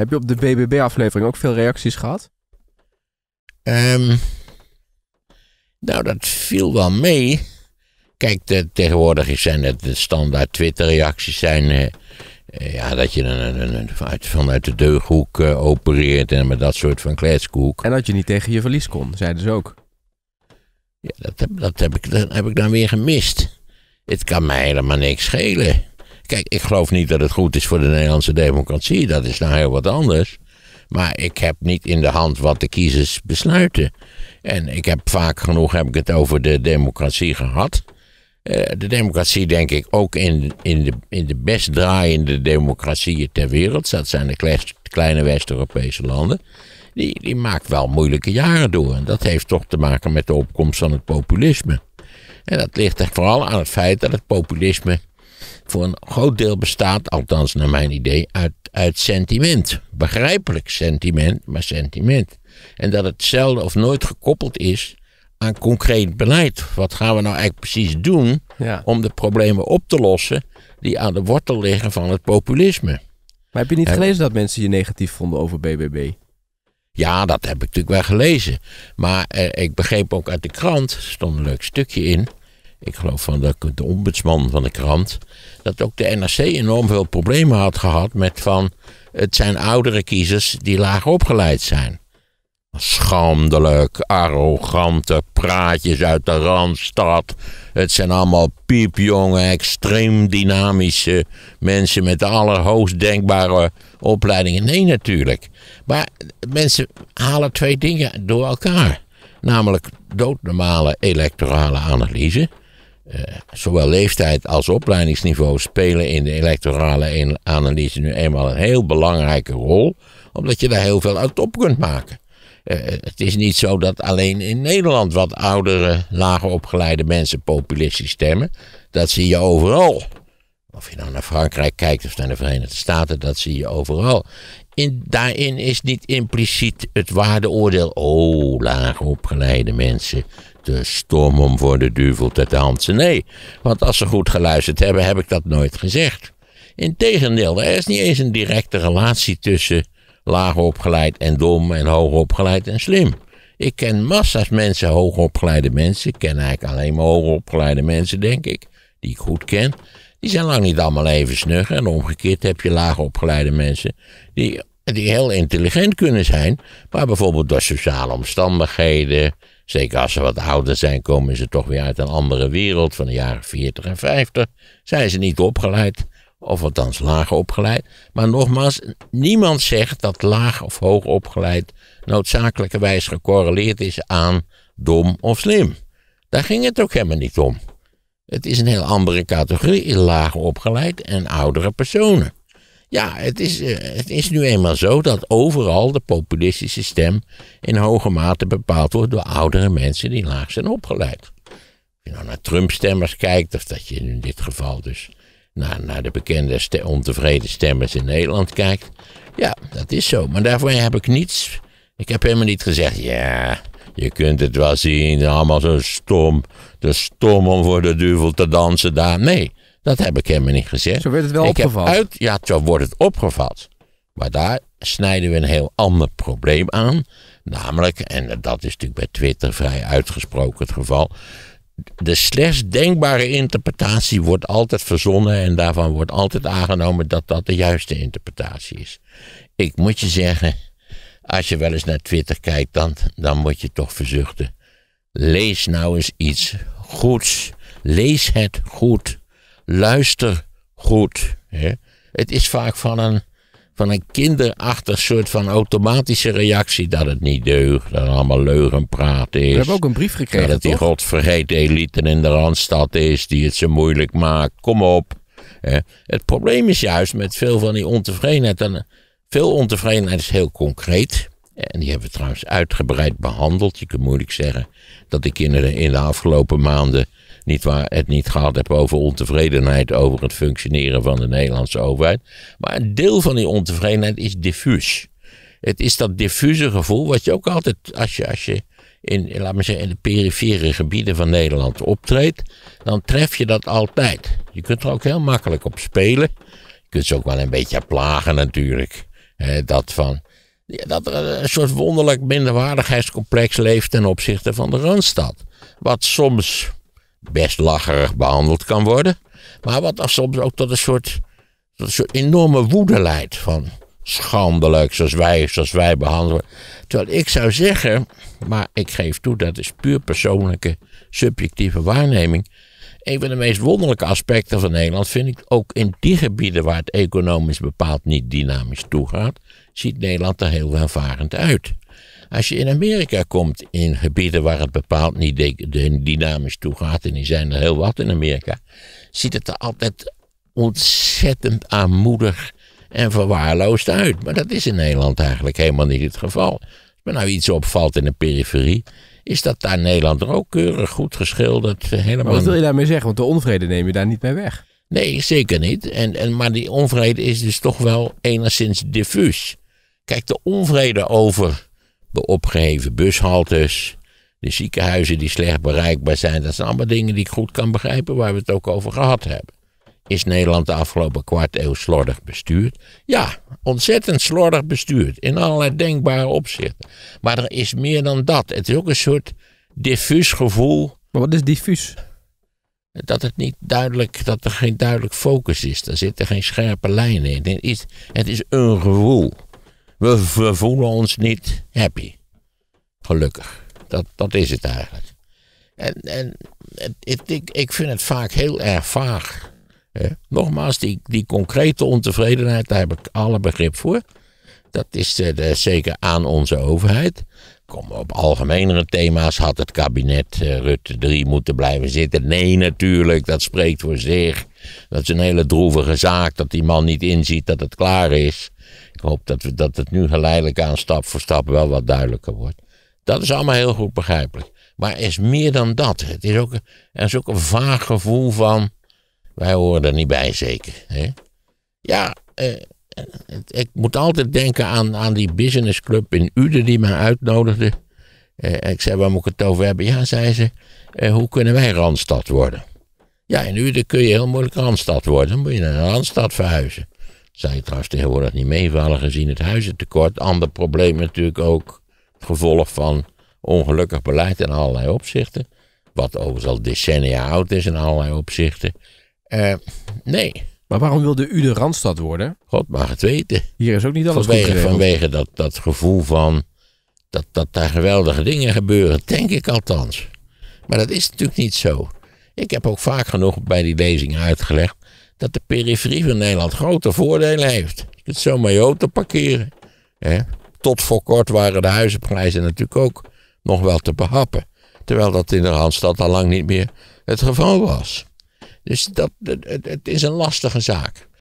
Heb je op de BBB-aflevering ook veel reacties gehad? Ehm, nou, dat viel wel mee. Kijk, de, tegenwoordig zijn het de standaard Twitter-reacties. Zijn, eh, eh, ja, dat je een, een, eh, vanuit de deughoek opereert en met dat soort van kletskoek. En dat je niet tegen je verlies kon, zeiden ze ook. Ja, dat heb, dat heb, ik, dat heb ik dan weer gemist. Het kan mij helemaal niks schelen. Kijk, ik geloof niet dat het goed is voor de Nederlandse democratie. Dat is nou heel wat anders. Maar ik heb niet in de hand wat de kiezers besluiten. En ik heb vaak genoeg heb ik het over de democratie gehad. Eh, de democratie, denk ik, ook in, in, de, in de best draaiende democratieën ter wereld. Dat zijn de kleine West-Europese landen. Die, die maakt wel moeilijke jaren door. En dat heeft toch te maken met de opkomst van het populisme. En dat ligt er vooral aan het feit dat het populisme voor een groot deel bestaat, althans naar mijn idee, uit, uit sentiment. Begrijpelijk sentiment, maar sentiment. En dat het zelden of nooit gekoppeld is aan concreet beleid. Wat gaan we nou eigenlijk precies doen om de problemen op te lossen die aan de wortel liggen van het populisme? Maar heb je niet gelezen dat mensen je negatief vonden over BBB? Ja, dat heb ik natuurlijk wel gelezen. Maar eh, ik begreep ook uit de krant, er stond een leuk stukje in, ik geloof van de, de ombudsman van de krant, dat ook de NRC enorm veel problemen had gehad met van het zijn oudere kiezers die laag opgeleid zijn. Schandelijk, arrogante praatjes uit de randstad. Het zijn allemaal piepjonge, extreem dynamische mensen met de allerhoogst denkbare opleidingen. Nee, natuurlijk. Maar mensen halen twee dingen door elkaar. Namelijk doodnormale electorale analyse eh, zowel leeftijd als opleidingsniveau spelen in de electorale analyse nu eenmaal een heel belangrijke rol, omdat je daar heel veel uit op kunt maken. Eh, eh, het is niet zo dat alleen in Nederland wat oudere, lager opgeleide mensen populistisch stemmen. Dat zie je overal. Of je nou naar Frankrijk kijkt of naar de Verenigde Staten, dat zie je overal in, daarin is niet impliciet het waardeoordeel. Oh, laagopgeleide opgeleide mensen. de storm om voor de duivel te dansen. Nee, want als ze goed geluisterd hebben, heb ik dat nooit gezegd. Integendeel, er is niet eens een directe relatie tussen laag opgeleid en dom en hoogopgeleid opgeleid en slim. Ik ken massa's mensen, hoogopgeleide mensen. Ik ken eigenlijk alleen maar hoogopgeleide mensen, denk ik, die ik goed ken. Die zijn lang niet allemaal even snug. En omgekeerd heb je laag opgeleide mensen die, die heel intelligent kunnen zijn, maar bijvoorbeeld door sociale omstandigheden, zeker als ze wat ouder zijn, komen ze toch weer uit een andere wereld van de jaren 40 en 50, zijn ze niet opgeleid. Of althans laag opgeleid. Maar nogmaals, niemand zegt dat laag of hoog opgeleid noodzakelijkerwijs gecorreleerd is aan dom of slim. Daar ging het ook helemaal niet om. Het is een heel andere categorie, laag opgeleid en oudere personen. Ja, het is, eh, het is nu eenmaal zo dat overal de populistische stem in hoge mate bepaald wordt door oudere mensen die laag zijn opgeleid. Als je nou naar Trump-stemmers kijkt, of dat je in dit geval dus naar, naar de bekende ontevreden stemmers in Nederland kijkt. Ja, dat is zo. Maar daarvoor heb ik niets. Ik heb helemaal niet gezegd, ja, je kunt het wel zien, allemaal zo stom. Te stom om voor de duivel te dansen daar. Nee, dat heb ik helemaal niet gezegd. Zo werd het wel ik opgevat. Uit, ja, zo wordt het opgevat. Maar daar snijden we een heel ander probleem aan. Namelijk, en dat is natuurlijk bij Twitter vrij uitgesproken het geval. De slechts denkbare interpretatie wordt altijd verzonnen en daarvan wordt altijd aangenomen dat dat de juiste interpretatie is. Ik moet je zeggen, als je wel eens naar Twitter kijkt, dan, dan moet je toch verzuchten. Lees nou eens iets goeds. Lees het goed. Luister goed. Hè? Het is vaak van een, van een kinderachtig soort van automatische reactie dat het niet deugt, dat het allemaal leugenpraat is. We hebben ook een brief gekregen. Dat die godvergeten elite in de randstad is die het zo moeilijk maakt. Kom op. het probleem is juist met veel van die ontevredenheid. Veel ontevredenheid is heel concreet. En die hebben we trouwens uitgebreid behandeld. Je kunt moeilijk zeggen dat ik in de, in de afgelopen maanden niet waar, het niet gehad heb over ontevredenheid over het functioneren van de Nederlandse overheid. Maar een deel van die ontevredenheid is diffuus. Het is dat diffuse gevoel wat je ook altijd, als je, als je in, laat maar zeggen, in de perifere gebieden van Nederland optreedt, dan tref je dat altijd. Je kunt er ook heel makkelijk op spelen. Je kunt ze ook wel een beetje plagen natuurlijk dat van. dat er een soort wonderlijk minderwaardigheidscomplex leeft ten opzichte van de Randstad. Wat soms best lacherig behandeld kan worden, maar wat soms ook tot een soort, een enorme woede leidt. Van schandelijk, zoals wij, zoals wij behandelen. Terwijl ik zou zeggen, maar ik geef toe, dat is puur persoonlijke, subjectieve waarneming een van de meest wonderlijke aspecten van Nederland vind ik ook in die gebieden waar het economisch bepaald niet dynamisch toegaat, ziet Nederland er heel welvarend uit. Als je in Amerika komt, in gebieden waar het bepaald niet dynamisch toegaat, en die zijn er heel wat in Amerika, ziet het er altijd ontzettend aanmoedig en verwaarloosd uit. Maar dat is in Nederland eigenlijk helemaal niet het geval. Als me nou iets opvalt in de periferie, is dat daar Nederland ook keurig goed geschilderd. Helemaal... wat wil je daarmee zeggen? Want de onvrede neem je daar niet mee weg. Nee, zeker niet. En, en, maar die onvrede is dus toch wel enigszins diffuus. Kijk, de onvrede over de opgeheven bushaltes, de ziekenhuizen die slecht bereikbaar zijn, dat zijn allemaal dingen die ik goed kan begrijpen waar we het ook over gehad hebben is Nederland de afgelopen kwart eeuw slordig bestuurd? Ja, ontzettend slordig bestuurd. In allerlei denkbare opzichten. Maar er is meer dan dat. Het is ook een soort diffuus gevoel. Maar wat is diffuus? Dat het niet duidelijk, dat er geen duidelijk focus is. Er zitten geen scherpe lijnen in. Het is, een gevoel. We, voelen ons niet happy. Gelukkig. Dat, dat is het eigenlijk. En, en ik, ik vind het vaak heel erg vaag Nogmaals, die, die concrete ontevredenheid, daar heb ik alle begrip voor. Dat is eh, zeker aan onze overheid. Kom, op algemenere thema's had het kabinet eh, Rutte 3 moeten blijven zitten. Nee, natuurlijk, dat spreekt voor zich. Dat is een hele droevige zaak dat die man niet inziet dat het klaar is. Ik hoop dat, we, dat het nu geleidelijk aan stap voor stap wel wat duidelijker wordt. Dat is allemaal heel goed begrijpelijk. Maar er is meer dan dat. Het is ook, er is ook een vaag gevoel van wij horen er niet bij, zeker. Hè? Ja, eh, ik moet altijd denken aan, aan die businessclub in Uden die mij uitnodigde. Eh, ik zei, waar moet ik het over hebben? Ja, zei ze, eh, hoe kunnen wij Randstad worden? Ja, in Uden kun je heel moeilijk Randstad worden. Dan moet je naar een Randstad verhuizen. Zou je trouwens tegenwoordig niet meevallen gezien het huizentekort. Ander probleem natuurlijk ook het gevolg van ongelukkig beleid in allerlei opzichten. Wat overigens al decennia oud is in allerlei opzichten. Eh, nee. Maar waarom wilde u de Randstad worden? God mag het weten. Hier is ook niet alles vanwege, Vanwege dat, dat gevoel van dat, dat daar geweldige dingen gebeuren, denk ik althans. Maar dat is natuurlijk niet zo. Ik heb ook vaak genoeg bij die lezingen uitgelegd dat de periferie van Nederland grote voordelen heeft. Je kunt zomaar je auto parkeren. Hè? Tot voor kort waren de huizenprijzen natuurlijk ook nog wel te behappen. Terwijl dat in de Randstad al lang niet meer het geval was. Dus dat, het, het is een lastige zaak.